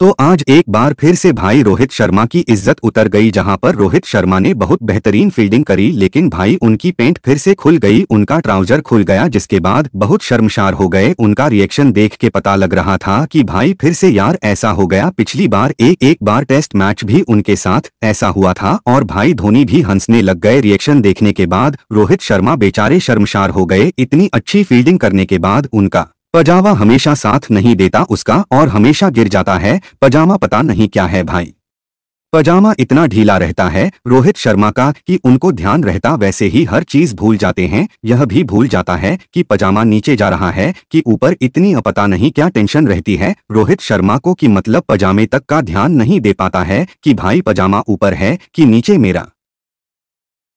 तो आज एक बार फिर से भाई रोहित शर्मा की इज्जत उतर गई जहां पर रोहित शर्मा ने बहुत बेहतरीन फील्डिंग करी लेकिन भाई उनकी पेंट फिर से खुल गई उनका ट्राउजर खुल गया जिसके बाद बहुत शर्मशार हो गए उनका रिएक्शन देख के पता लग रहा था कि भाई फिर से यार ऐसा हो गया पिछली बार एक एक बार टेस्ट मैच भी उनके साथ ऐसा हुआ था और भाई धोनी भी हंसने लग गए रिएक्शन देखने के बाद रोहित शर्मा बेचारे शर्मशार हो गए इतनी अच्छी फील्डिंग करने के बाद उनका पजामा हमेशा साथ नहीं देता उसका और हमेशा गिर जाता है पजामा पता नहीं क्या है भाई पजामा इतना ढीला रहता है रोहित शर्मा का कि उनको ध्यान रहता वैसे ही हर चीज भूल जाते हैं यह भी भूल जाता है कि पजामा नीचे जा रहा है कि ऊपर इतनी अपता नहीं क्या टेंशन रहती है रोहित शर्मा को कि मतलब पजामे तक का ध्यान नहीं दे पाता है कि भाई पजामा ऊपर है कि नीचे मेरा